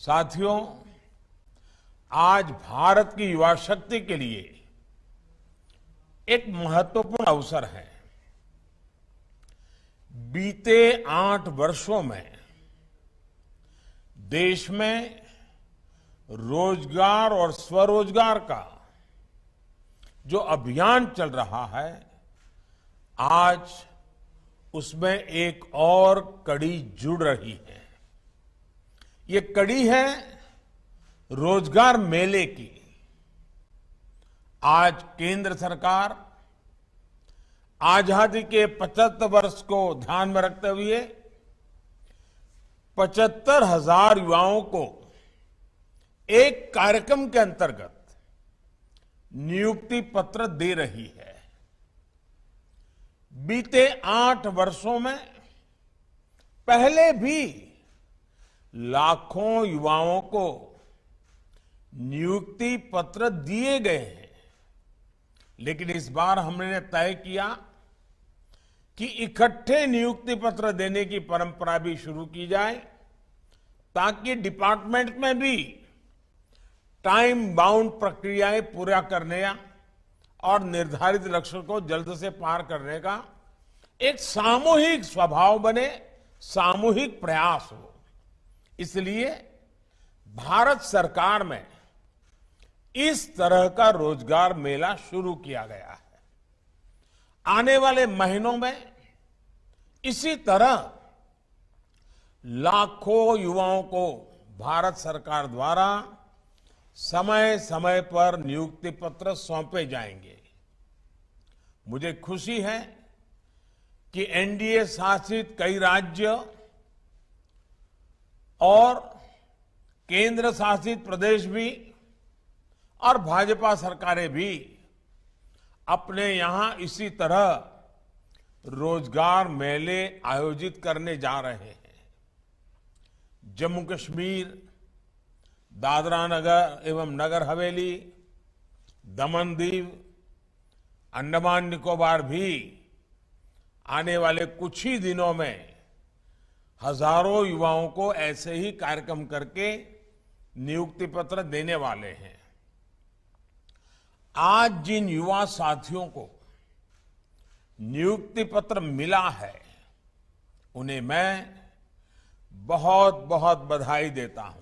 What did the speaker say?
साथियों आज भारत की युवा शक्ति के लिए एक महत्वपूर्ण अवसर है बीते आठ वर्षों में देश में रोजगार और स्वरोजगार का जो अभियान चल रहा है आज उसमें एक और कड़ी जुड़ रही है ये कड़ी है रोजगार मेले की आज केंद्र सरकार आजादी के 75 वर्ष को ध्यान में रखते हुए पचहत्तर हजार युवाओं को एक कार्यक्रम के अंतर्गत नियुक्ति पत्र दे रही है बीते आठ वर्षों में पहले भी लाखों युवाओं को नियुक्ति पत्र दिए गए हैं लेकिन इस बार हमने तय किया कि इकट्ठे नियुक्ति पत्र देने की परंपरा भी शुरू की जाए ताकि डिपार्टमेंट में भी टाइम बाउंड प्रक्रियाएं पूरा करने और निर्धारित लक्ष्य को जल्द से पार करने का एक सामूहिक स्वभाव बने सामूहिक प्रयास हो इसलिए भारत सरकार में इस तरह का रोजगार मेला शुरू किया गया है आने वाले महीनों में इसी तरह लाखों युवाओं को भारत सरकार द्वारा समय समय पर नियुक्ति पत्र सौंपे जाएंगे मुझे खुशी है कि एनडीए शासित कई राज्य और केंद्र शासित प्रदेश भी और भाजपा सरकारें भी अपने यहां इसी तरह रोजगार मेले आयोजित करने जा रहे हैं जम्मू कश्मीर दादरा नगर एवं नगर हवेली दमन दीव अंडमान निकोबार भी आने वाले कुछ ही दिनों में हजारों युवाओं को ऐसे ही कार्यक्रम करके नियुक्ति पत्र देने वाले हैं आज जिन युवा साथियों को नियुक्ति पत्र मिला है उन्हें मैं बहुत बहुत बधाई देता हूं